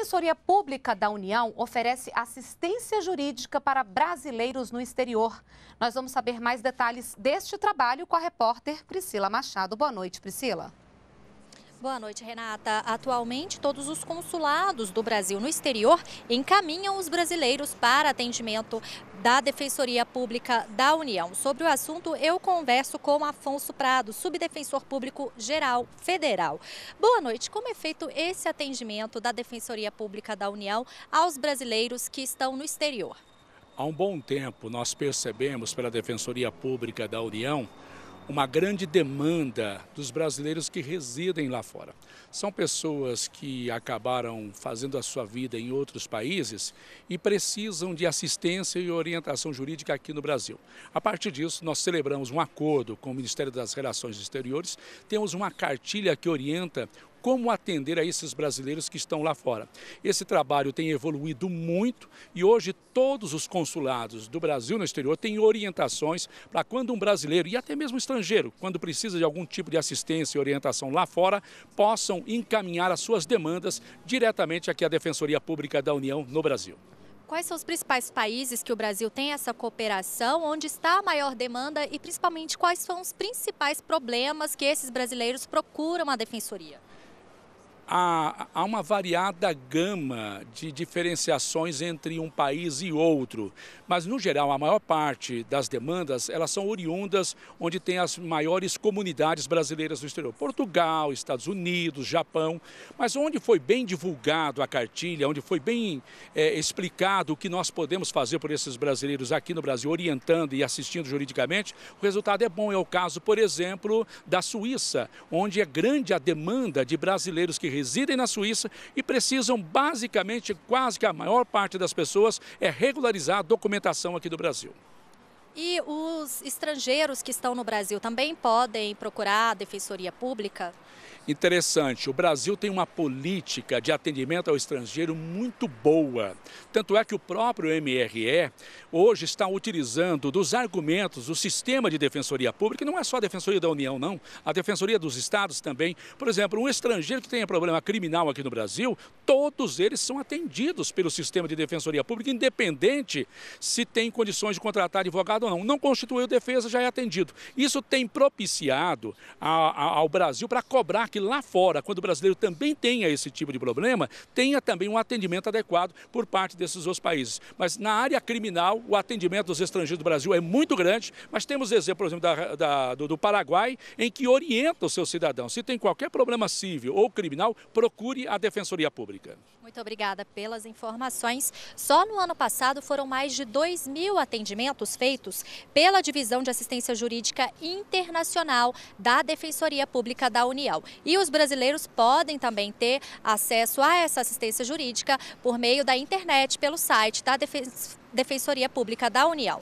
Defensoria Pública da União oferece assistência jurídica para brasileiros no exterior. Nós vamos saber mais detalhes deste trabalho com a repórter Priscila Machado. Boa noite, Priscila. Boa noite, Renata. Atualmente, todos os consulados do Brasil no exterior encaminham os brasileiros para atendimento da Defensoria Pública da União. Sobre o assunto, eu converso com Afonso Prado, subdefensor público geral federal. Boa noite. Como é feito esse atendimento da Defensoria Pública da União aos brasileiros que estão no exterior? Há um bom tempo, nós percebemos pela Defensoria Pública da União uma grande demanda dos brasileiros que residem lá fora. São pessoas que acabaram fazendo a sua vida em outros países e precisam de assistência e orientação jurídica aqui no Brasil. A partir disso, nós celebramos um acordo com o Ministério das Relações Exteriores, temos uma cartilha que orienta como atender a esses brasileiros que estão lá fora. Esse trabalho tem evoluído muito e hoje todos os consulados do Brasil no exterior têm orientações para quando um brasileiro e até mesmo estrangeiro, quando precisa de algum tipo de assistência e orientação lá fora, possam encaminhar as suas demandas diretamente aqui à Defensoria Pública da União no Brasil. Quais são os principais países que o Brasil tem essa cooperação? Onde está a maior demanda e, principalmente, quais são os principais problemas que esses brasileiros procuram a defensoria? há, há uma variada gama de diferenciações entre um país e outro, mas no geral a maior parte das demandas elas são oriundas onde tem as maiores comunidades brasileiras no exterior, Portugal, Estados Unidos, Japão, mas onde foi bem divulgado a cartilha, onde foi bem é, explicado o que nós podemos fazer por esses brasileiros aqui no Brasil, orientando e assistindo juridicamente, o resultado é bom. É o caso, por exemplo, da Suíça, onde é grande a demanda de brasileiros que residem na Suíça e precisam basicamente, quase que a maior parte das pessoas, é regularizar a documentação aqui do Brasil. E os estrangeiros que estão no Brasil também podem procurar a Defensoria Pública? Interessante. O Brasil tem uma política de atendimento ao estrangeiro muito boa. Tanto é que o próprio MRE hoje está utilizando dos argumentos do sistema de defensoria pública, não é só a Defensoria da União, não, a Defensoria dos Estados também. Por exemplo, um estrangeiro que tenha problema criminal aqui no Brasil, todos eles são atendidos pelo sistema de defensoria pública, independente se tem condições de contratar advogado ou não. Não constituiu defesa, já é atendido. Isso tem propiciado a, a, ao Brasil para cobrar que lá fora, quando o brasileiro também tenha esse tipo de problema, tenha também um atendimento adequado por parte desses outros países. Mas na área criminal, o atendimento dos estrangeiros do Brasil é muito grande, mas temos exemplo, por exemplo, da, da, do, do Paraguai, em que orienta o seu cidadão. Se tem qualquer problema civil ou criminal, procure a Defensoria Pública. Muito obrigada pelas informações. Só no ano passado foram mais de 2 mil atendimentos feitos pela Divisão de Assistência Jurídica Internacional da Defensoria Pública da União. E os brasileiros podem também ter acesso a essa assistência jurídica por meio da internet, pelo site da Defensoria Pública da União.